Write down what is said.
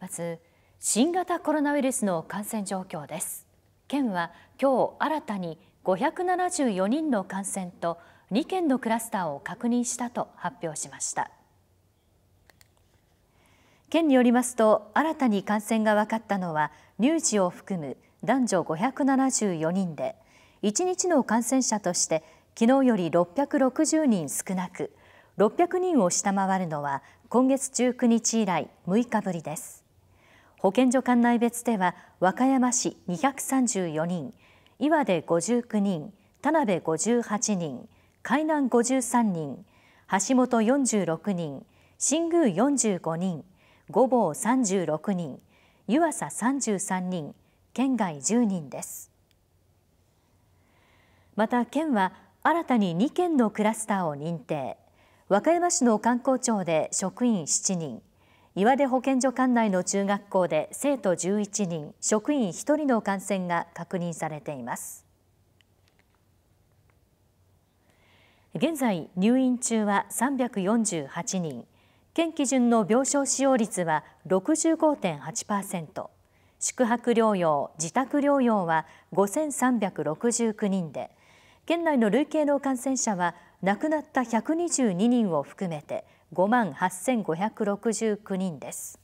まず新型コロナウイルスの感染状況です県は今日新たに574人の感染と2件のクラスターを確認したと発表しました県によりますと新たに感染が分かったのは乳児を含む男女574人で1日の感染者として昨日より660人少なく600人を下回るのは今月19日以来6日ぶりです保健所管内別では和歌山市234人岩手59人田辺58人海南53人橋本46人新宮45人御坊36人湯浅33人県外10人ですまた県は新たに2県のクラスターを認定和歌山市の観光庁で職員7人岩出保健所管内の中学校で生徒11人、職員1人の感染が確認されています。現在、入院中は348人、県基準の病床使用率は65.8%、宿泊療養、自宅療養は5369人で、県内の累計の感染者は亡くなった122人を含めて5万8569人です。